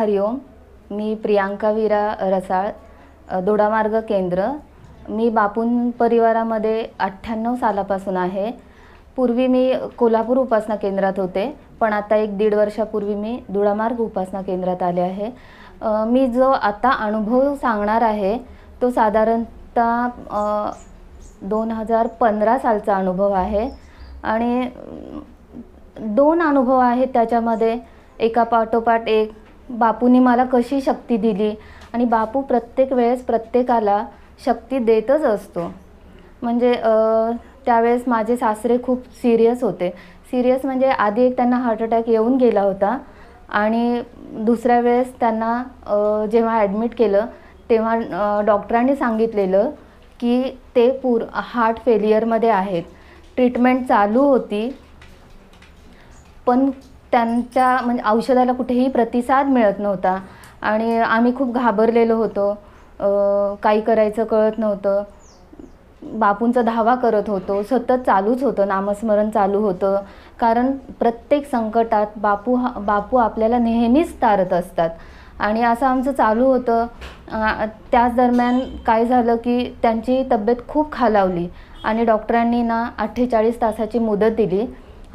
ओम मी प्रियांका वीरा रसाळ दोडामार्ग केंद्र मी बापून परिवारामध्ये अठ्ठ्याण्णव सालापासून आहे पूर्वी मी कोल्हापूर उपासना केंद्रात होते पण आता एक दीड वर्षापूर्वी मी दुडामार्ग उपासना केंद्रात आले आहे मी जो आता अनुभव सांगणार आहे तो साधारणतः दोन हजार पंधरा सालचा अनुभव आहे आणि दोन अनुभव आहेत त्याच्यामध्ये एका पाठोपाठ एक बापूने मला कशी शक्ती दिली आणि बापू प्रत्येक वेळेस प्रत्येकाला शक्ती देतच असतो म्हणजे त्यावेळेस माझे सासरे खूप सिरियस होते सिरियस म्हणजे आधी एक त्यांना हार्ट अटॅक येऊन गेला होता आणि दुसऱ्या वेळेस त्यांना जेव्हा ॲडमिट केलं तेव्हा डॉक्टरांनी सांगितलेलं की ते पूर हार्ट फेलियरमध्ये आहेत ट्रीटमेंट चालू होती पण त्यांच्या म्हणजे औषधाला कुठेही प्रतिसाद मिळत नव्हता आणि आम्ही खूप घाबरलेलो होतो काही करायचं कळत नव्हतं बापूंचा धावा करत होतो सतत चालूच होतं नामस्मरण चालू होतं कारण प्रत्येक संकटात बापू हा बापू आपल्याला नेहमीच तारत असतात आणि असं आमचं चालू होतं त्याच दरम्यान काय झालं की त्यांची तब्येत खूप खालावली आणि डॉक्टरांनी ना अठ्ठेचाळीस तासाची मुदत दिली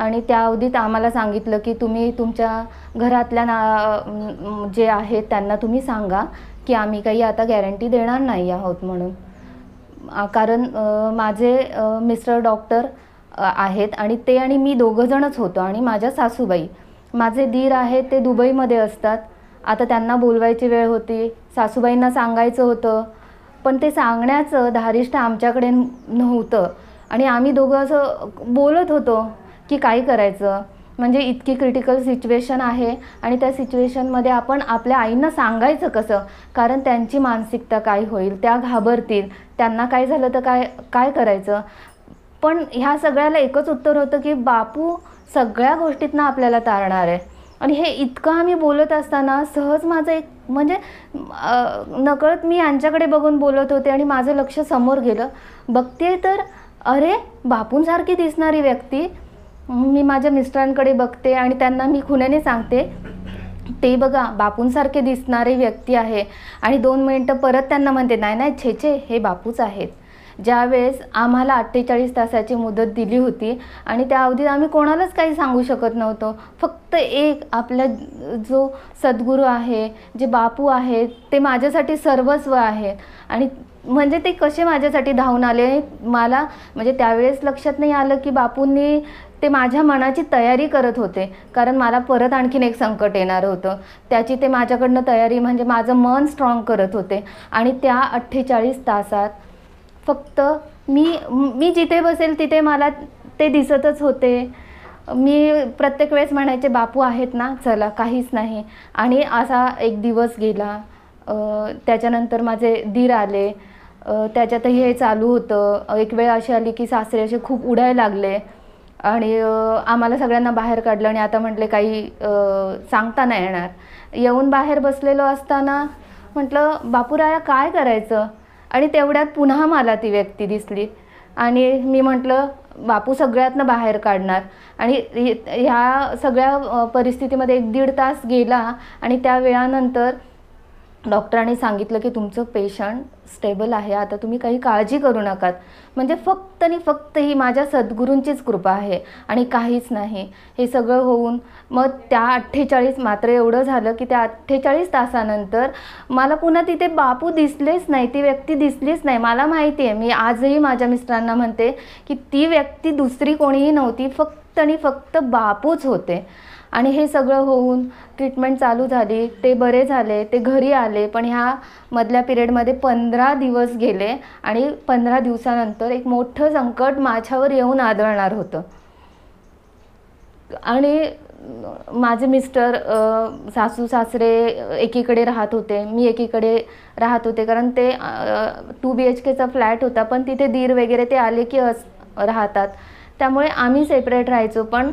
आणि त्या अवधीत आम्हाला सांगितलं की तुम्ही तुमच्या घरातल्या ना जे आहेत त्यांना तुम्ही सांगा की आम्ही काही आता गॅरंटी देणार नाही आहोत म्हणून कारण माझे मिस्टर डॉक्टर आहेत आणि ते आणि मी दोघंजणच होतो आणि माझ्या सासूबाई माझे दीर आहेत ते दुबईमध्ये असतात आता त्यांना बोलवायची वेळ होती सासूबाईंना सांगायचं होतं पण ते सांगण्याचं धारिष्ट आमच्याकडे नव्हतं आणि आम्ही दोघं असं बोलत होतो की काय करायचं म्हणजे इतकी क्रिटिकल सिच्युएशन आहे आणि त्या सिच्युएशनमध्ये आपण आपल्या आईंना सांगायचं कसं कारण त्यांची मानसिकता काय होईल त्या घाबरतील त्यांना काय झालं तर काय काय करायचं पण ह्या सगळ्याला एकच उत्तर होतं की बापू सगळ्या गोष्टीतनं आपल्याला तारणार आहे आणि हे इतकं आम्ही बोलत असताना सहज माझं एक म्हणजे नकळत मी यांच्याकडे बघून बोलत होते आणि माझं लक्ष समोर गेलं बघते तर अरे बापूंसारखी दिसणारी व्यक्ती मी माझ्या मिस्टरांकडे बघते आणि त्यांना मी खुण्याने सांगते ते बघा बापूंसारखे दिसणारे व्यक्ती आहे आणि दोन मिनिटं परत त्यांना म्हणते नाही नाही छे हे बापूच आहेत ज्यावेळेस आम्हाला अठ्ठेचाळीस तासाची मुदत दिली होती आणि त्या अवधीत आम्ही कोणालाच काही सांगू शकत नव्हतो फक्त एक आपला जो सद्गुरू आहे जे बापू आहेत ते माझ्यासाठी सर्वस्व आहेत आणि म्हणजे ते कसे माझ्यासाठी धावून आले मला म्हणजे त्यावेळेस लक्षात नाही आलं की बापूंनी ते माझ्या मनाची तयारी करत होते कारण मला परत आणखीन एक संकट येणार होतं त्याची ते माझ्याकडनं तयारी म्हणजे माझं मन स्ट्रॉंग करत होते आणि त्या अठ्ठेचाळीस तासात फक्त मी मी जिथे बसेल तिथे मला ते दिसतच होते मी प्रत्येक वेळेस म्हणायचे बापू आहेत ना चला काहीच नाही आणि असा एक दिवस गेला त्याच्यानंतर माझे दीर आले त्याच्यातही हे चालू होतं एक वेळ अशी आली की सासरे असे खूप उडायला लागले आणि आम्हाला सगळ्यांना बाहेर काढलं आणि आता म्हटले काही सांगता नाही येणार येऊन बाहेर बसलेलो असताना म्हटलं बापूराया काय करायचं आणि तेवढ्यात पुन्हा मला ती व्यक्ती दिसली आणि मी म्हटलं बापू सगळ्यातनं बाहेर काढणार आणि ह्या सगळ्या परिस्थितीमध्ये एक दीड तास गेला आणि त्या वेळानंतर डॉक्टरांनी सांगितलं की तुमचं पेशंट स्टेबल आहे आता तुम्ही काही काळजी करू नकात म्हणजे फक्त आणि फक्त ही माझ्या सद्गुरूंचीच कृपा आहे आणि काहीच नाही हे सगळं होऊन मग त्या अठ्ठेचाळीस मात्र एवढं झालं की त्या अठ्ठेचाळीस तासानंतर मला पुन्हा तिथे बापू दिसलेच नाही ती व्यक्ती दिसलीच नाही मला माहिती आहे मी आजही माझ्या मिस्टरांना म्हणते की ती व्यक्ती दुसरी कोणीही नव्हती फक्त आणि फक्त बापूच होते आणि हे सगळं होऊन ट्रीटमेंट चालू झाली ते बरे झाले ते घरी आले पण ह्या मधल्या पिरियडमध्ये पंधरा दिवस गेले आणि पंधरा दिवसानंतर एक मोठं संकट माझ्यावर येऊन आदळणार होतं आणि माझे मिस्टर सासू सासरे एकीकडे राहत होते मी एकीकडे राहत होते कारण ते टू बी एच केचा फ्लॅट होता पण तिथे दीर वगैरे ते आले की अस राहतात त्यामुळे आम्ही सेपरेट राहायचो पण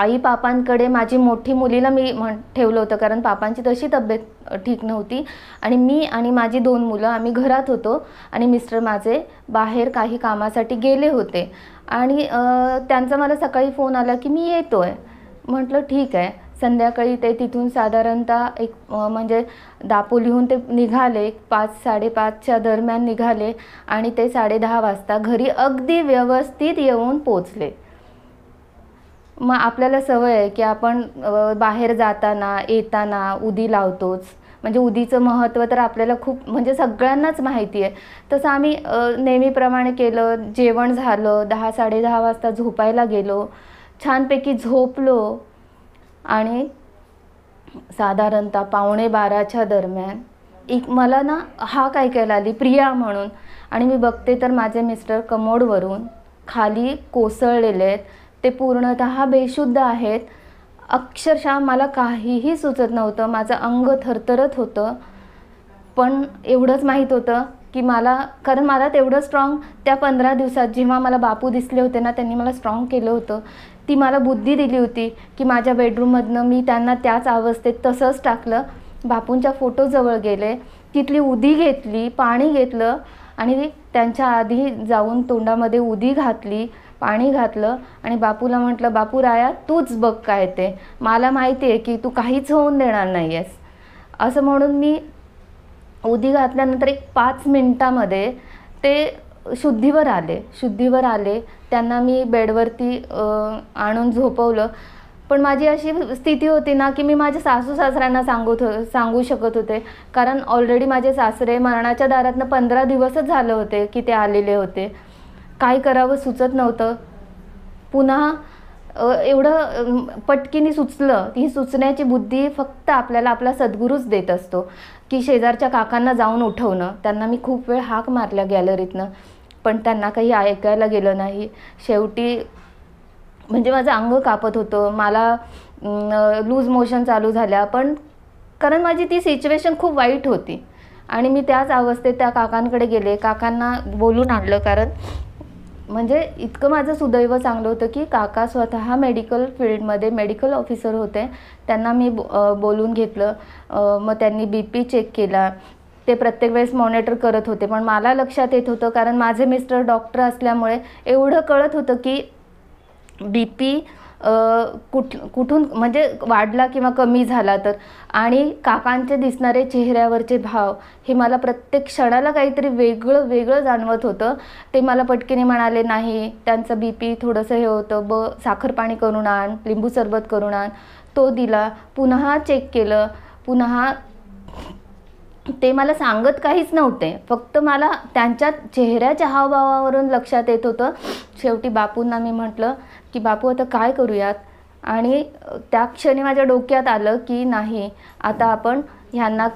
आई पापांकडे माझी मोठी मुलीला मी म्हण ठेवलं होतं कारण पापांची तशी तब्येत ठीक नव्हती आणि मी आणि माझी दोन मुलं आम्ही घरात होतो आणि मिस्टर माझे बाहेर काही कामासाठी गेले होते आणि त्यांचा मला सकाळी फोन आला की मी येतो आहे म्हटलं ठीक आहे संध्याकाळी ते तिथून साधारणतः एक म्हणजे दापोलीहून ते निघाले पाच साडेपाचच्या दरम्यान निघाले आणि ते साडे वाजता घरी अगदी व्यवस्थित येऊन पोचले मग आपल्याला सवय आहे की आपण बाहेर जाताना येताना उदी लावतोच म्हणजे उदीचं महत्त्व तर आपल्याला खूप म्हणजे सगळ्यांनाच माहिती आहे तसं आम्ही नेहमीप्रमाणे केलं जेवण झालं दहा साडे दहा वाजता झोपायला गेलो छानपैकी झोपलो आणि साधारणतः पावणे बाराच्या दरम्यान एक मला ना हा काय करायला आली प्रिया म्हणून आणि मी बघते तर माझे मिस्टर कमोडवरून खाली कोसळलेले आहेत ते पूर्णत बेशुद्ध आहेत अक्षरशः मला काहीही सुचत नव्हतं माझं अंग थरथरत होतं पण एवढंच माहीत होतं की मला कारण मला तेवढं स्ट्रॉंग त्या पंधरा दिवसात जेव्हा मला बापू दिसले होते ना त्यांनी मला स्ट्रॉंग केलं होतं ती मला बुद्धी दिली होती की माझ्या बेडरूममधनं मी त्यांना त्याच अवस्थेत तसंच टाकलं बापूंच्या फोटोजवळ गेले तिथली उदी घेतली पाणी घेतलं आणि त्यांच्या आधी जाऊन तोंडामध्ये उदी घातली पाणी घातलं आणि बापूला म्हटलं बापू राया तूच बघ काय ते मला माहिती आहे की तू काहीच होऊन देणार नाही आहेस असं म्हणून मी उदी घातल्यानंतर एक पाच मिनटामध्ये ते शुद्धीवर आले शुद्धीवर आले त्यांना मी बेडवरती आणून झोपवलं पण माझी अशी स्थिती होती ना की मी माझ्या सासू सासऱ्यांना सांगत हो सांगू शकत होते कारण ऑलरेडी माझे सासरे मरणाच्या दारातनं पंधरा दिवसच झालं होते की ते आलेले होते काय करावं सुचत नव्हतं पुन्हा एवढं पटकीने सुचलं ही सुचण्याची बुद्धी फक्त आपल्याला आपला सद्गुरूच देत असतो की शेजारच्या काकांना जाऊन उठवणं त्यांना मी खूप वेळ हाक मारल्या गॅलरीतनं पण त्यांना काही ऐकायला गेलं नाही शेवटी म्हणजे माझं अंग कापत होतं मला लूज मोशन चालू झाल्या पण कारण माझी ती सिच्युएशन खूप वाईट होती आणि मी त्याच अवस्थेत त्या काकांकडे गेले काकांना बोलून आणलं कारण म्हणजे इतकं माझं सुदैव चांगलं होतं की काका स्वतः मेडिकल फील्डमध्ये मेडिकल ऑफिसर होते त्यांना मी बो बोलून घेतलं मग त्यांनी बी पी चेक केला ते प्रत्येक वेळेस मॉनिटर करत होते पण मला लक्षात येत होतं कारण माझे मिस्टर डॉक्टर असल्यामुळे एवढं कळत होतं की बी पी कुठ कुठून म्हणजे वाढला किंवा कमी झाला तर आणि काकांचे दिसणारे चेहऱ्यावरचे भाव हे मला प्रत्येक क्षणाला काहीतरी वेगळं वेगळं जाणवत होतं ते मला पटकीने म्हणाले नाही त्यांचं बी पी थोडंसं हे होतं ब साखर पाणी करून आण लिंबू सरबत करून आण तो दिला पुन्हा चेक केलं पुन्हा ते मला सांगत काहीच नव्हते फक्त मला त्यांच्या चेहऱ्याच्या हावभावावरून लक्षात येत होतं शेवटी बापूंना मी म्हटलं की बापू आता काय करूयात आणि त्या क्षणी माझ्या डोक्यात आलं की नाही आता आपण ह्यांना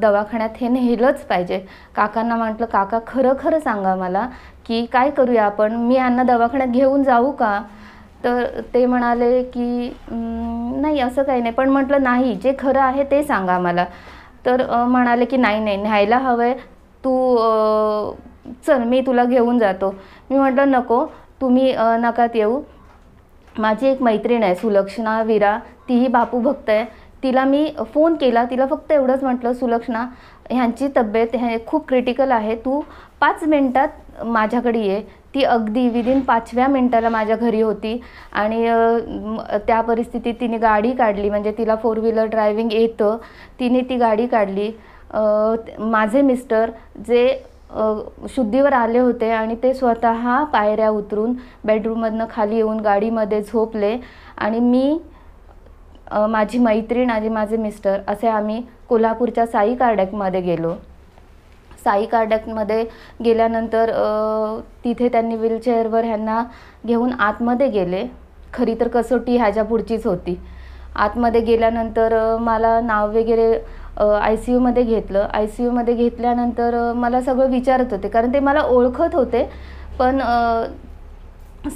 दवाखान्यात हे नेलंच पाहिजे काकांना म्हटलं काका खरं खरं सांगा मला की काय करूया आपण मी यांना दवाखान्यात घेऊन जाऊ का तर ते म्हणाले की नाही असं काही नाही पण म्हटलं नाही जे खरं आहे ते सांगा मला तर म्हणाले की नाही नाही न्यायला हवं आहे तू चल मी तुला घेऊन जातो मी म्हटलं नको तुम्ही नकात येऊ माझी एक मैत्रीण आहे सुलक्षणा विरा तीही बापू भक्त आहे तिला मी फोन केला तिला फक्त एवढंच म्हटलं सुलक्षणा ह्यांची तब्येत हे खूप क्रिटिकल आहे तू पाच मिनटात माझ्याकडे ये ती अगदी विदिन पाचव्या मिनटाला माझ्या घरी होती आणि त्या परिस्थितीत तिने गाडी काढली म्हणजे तिला फोर व्हीलर ड्रायव्हिंग येतं तिने ती गाडी काढली माझे मिस्टर जे शुद्धीवर आले होते आणि ते स्वतः पायऱ्या उतरून बेडरूममधनं खाली येऊन गाडीमध्ये झोपले आणि मी माझी मैत्रीण आणि माझे मिस्टर असे आम्ही कोल्हापूरच्या साई कार्डॅकमध्ये गेलो साई कार्डकमध्ये गेल्यानंतर तिथे त्यांनी व्हीलचेअरवर ह्यांना घेऊन आतमध्ये गेले खरी तर कसोटी ह्याच्या पुढचीच होती आतमध्ये गेल्यानंतर मला नाव वगैरे आय सी यूमध्ये घेतलं आय सी यूमध्ये घेतल्यानंतर मला सगळं विचारत होते कारण ते मला ओळखत होते पण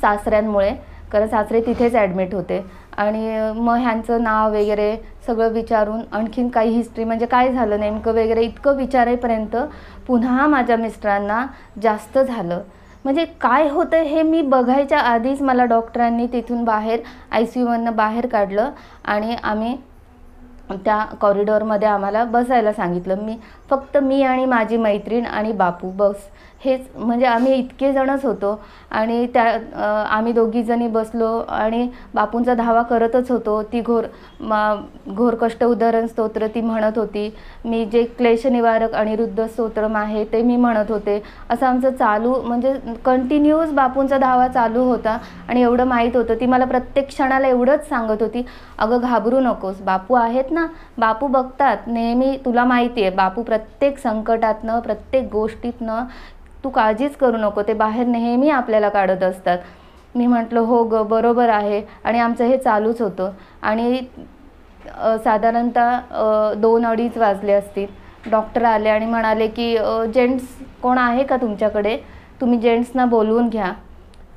सासऱ्यांमुळे कारण सासरे तिथेच ॲडमिट होते आणि मग ह्यांचं नाव वगैरे सगळं विचारून आणखीन काही हिस्ट्री म्हणजे काय झालं नेमकं वगैरे इतकं विचारेपर्यंत पुन्हा माझ्या मिस्टरांना जास्त झालं म्हणजे काय होतं हे मी बघायच्या आधीच मला डॉक्टरांनी तिथून बाहेर आय सी यूमधनं बाहेर काढलं आणि आम्ही त्या कॉरिडॉरमध्ये आम्हाला बसायला सांगितलं मी फक्त मी आणि माझी मैत्रीण आणि बापू बस हेच म्हणजे आम्ही इतके जणच होतो आणि त्या आम्ही दोघीजणी बसलो आणि बापूंचा धावा करतच होतो ती घोर मा घोर कष्ट उदाहरण स्तोत्र ती म्हणत होती मी जे क्लेशनिवारक रुद्ध स्तोत्र आहे ते मी म्हणत होते असं आमचं चालू म्हणजे कंटिन्यूस बापूंचा धावा चालू होता आणि एवढं माहीत होतं ती मला प्रत्येक क्षणाला एवढंच सांगत होती अगं घाबरू नकोस बापू आहेत ना बापू बघतात नेहमी तुला माहिती आहे बापू प्रत्येक संकटातनं प्रत्येक गोष्टीतनं तू काळजीच करू नको ते बाहेर नेहमी आपल्याला काढत असतात मी म्हटलं हो ग बरोबर आहे आणि आमचं हे चालूच होतं आणि साधारणतः दोन अडीच वाजले असतील डॉक्टर आले आणि म्हणाले की जेंट्स कोण आहे का तुमच्याकडे तुम्ही जेंट्सना बोलवून घ्या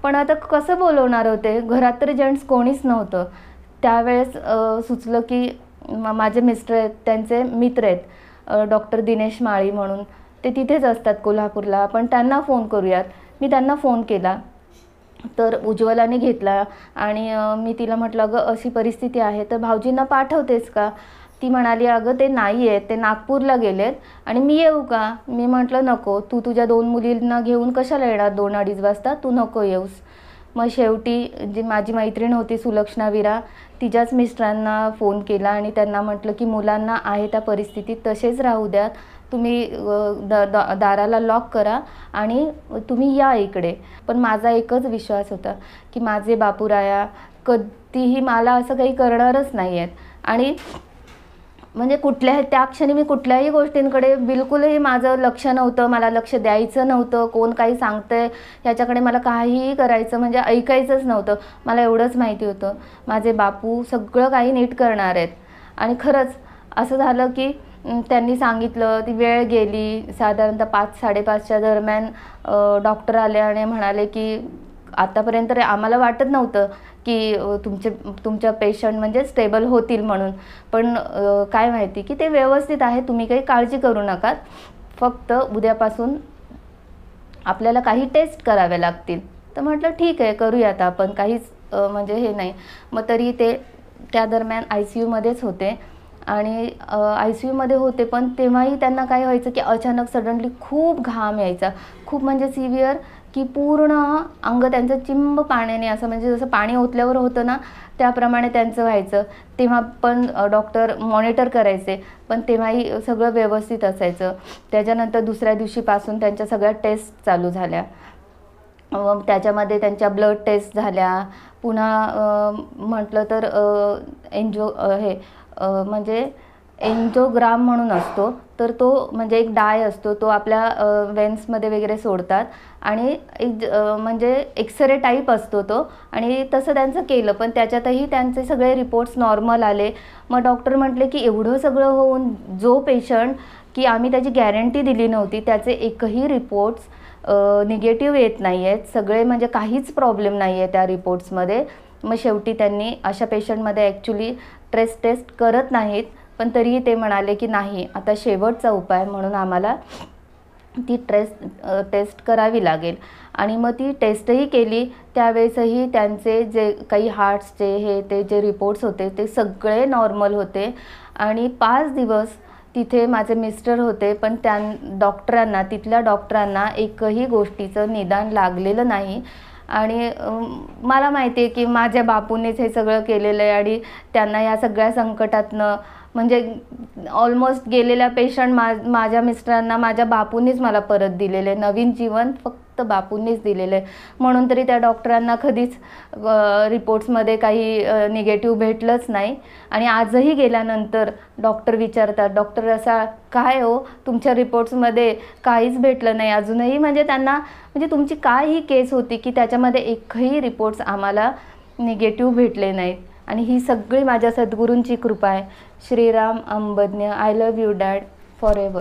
पण आता कसं बोलवणार होते घरात तर जेंट्स कोणीच नव्हतं त्यावेळेस सुचलं की माझे मिस्टर आहेत त्यांचे मित्र आहेत डॉक्टर दिनेश माळी म्हणून ते तिथेच असतात कोल्हापूरला पण त्यांना फोन करूयात मी त्यांना फोन केला तर उज्ज्वलाने घेतला आणि मी तिला म्हटलं अगं अशी परिस्थिती आहे तर भाऊजींना पाठवतेस का ती म्हणाली अगं ते नाही आहेत ते नागपूरला गेलेत आणि मी येऊ का मी म्हटलं नको तू तु तुझ्या दोन मुलींना घेऊन कशाला येणार दोन अडीच वाजता तू नको येऊस मग शेवटी जी माझी मैत्रीण होती सुलक्षणा विरा तिच्याच मिस्टरांना फोन केला आणि त्यांना म्हटलं की मुलांना आहे त्या परिस्थितीत तसेच राहू द्या तुम्ही द दा दाराला लॉक करा आणि तुम्ही या इकडे पण माझा एकच विश्वास होता की माझे बापूराया कधीही मला असं काही करणारच नाही आहेत आणि म्हणजे कुठल्याही त्या क्षणी मी कुठल्याही गोष्टींकडे बिलकुलही माझं लक्ष नव्हतं मला लक्ष द्यायचं नव्हतं कोण काही सांगतंय याच्याकडे मला काहीही करायचं म्हणजे ऐकायचंच नव्हतं मला एवढंच माहिती होतं माझे बापू सगळं काही नीट करणार आहेत आणि खरंच असं झालं की त्यांनी सांगितलं ती वेळ गेली साधारणतः पाच साडेपाचच्या दरम्यान डॉक्टर आले आणि म्हणाले की आतापर्यंत आम्हाला वाटत नव्हतं की तुमचे तुमच्या पेशंट म्हणजे स्टेबल होतील म्हणून पण काय माहिती की ते व्यवस्थित आहे तुम्ही काही काळजी करू नका फक्त उद्यापासून आपल्याला काही टेस्ट कराव्या लागतील तर म्हटलं ठीक आहे करूयात आपण काहीच म्हणजे हे नाही मग तरी ते त्या दरम्यान आय सी यूमध्येच होते आणि आय सी यूमध्ये होते पण तेव्हाही त्यांना काय व्हायचं की अचानक सडनली खूप घाम यायचा खूप म्हणजे सिव्हिअर की पूर्ण अंग त्यांचं चिंब पाण्याने असं म्हणजे जसं पाणी ओतल्यावर होतं ना त्याप्रमाणे त्यांचं व्हायचं तेव्हा पण डॉक्टर मॉनिटर करायचे पण तेव्हाही सगळं व्यवस्थित असायचं त्याच्यानंतर दुसऱ्या दिवशीपासून त्यांच्या सगळ्या टेस्ट चालू झाल्या त्याच्यामध्ये त्यांच्या ब्लड टेस्ट झाल्या पुन्हा म्हटलं तर एन्जो हे म्हणजे ग्राम म्हणून असतो तर तो म्हणजे एक डाय असतो तो आपल्या वेन्समध्ये वगैरे सोडतात आणि एक म्हणजे एक्सरे टाईप असतो तो आणि तसं त्यांचं केलं पण त्याच्यातही त्यांचे सगळे रिपोर्ट्स नॉर्मल आले मग डॉक्टर म्हटले की एवढं सगळं होऊन जो पेशंट की आम्ही त्याची गॅरंटी दिली नव्हती त्याचे एकही रिपोर्ट्स निगेटिव्ह येत नाही आहेत सगळे म्हणजे काहीच प्रॉब्लेम नाही आहे त्या रिपोर्ट्समध्ये मग शेवटी त्यांनी अशा पेशंटमध्ये ॲक्च्युली ट्रेस टेस्ट करत नाहीत पण तरीही ते म्हणाले की नाही आता शेवटचा उपाय म्हणून आम्हाला ती ट्रेस्ट टेस्ट करावी लागेल आणि मग ती टेस्टही केली त्यावेळेसही त्यांचे जे काही हार्ट्सचे हे ते जे रिपोर्ट्स होते ते सगळे नॉर्मल होते आणि पाच दिवस तिथे माझे मिस्टर होते पण त्या डॉक्टरांना तिथल्या डॉक्टरांना एकही गोष्टीचं निदान लागलेलं नाही आणि मला माहिती आहे की माझ्या बापूनेच हे सगळं केलेलं आहे आणि त्यांना या सगळ्या संकटातनं म्हणजे ऑलमोस्ट गेलेला पेशंट मा माझ्या मिस्टरांना माझ्या बापूंनीच मला परत दिलेले नवीन जीवन फक्त बापूंनीच दिलेलं आहे म्हणून तरी त्या डॉक्टरांना कधीच रिपोर्ट्समध्ये काही निगेटिव्ह भेटलंच नाही आणि आजही गेल्यानंतर डॉक्टर विचारतात डॉक्टर असा काय हो तुमच्या रिपोर्ट्समध्ये काहीच भेटलं नाही अजूनही म्हणजे त्यांना म्हणजे तुमची काय ही केस होती की त्याच्यामध्ये एकही रिपोर्ट्स आम्हाला निगेटिव्ह भेटले नाहीत आणि ही सगळी माझ्या सद्गुरूंची कृपा आहे Shriram Ambadnya I love you dad for ever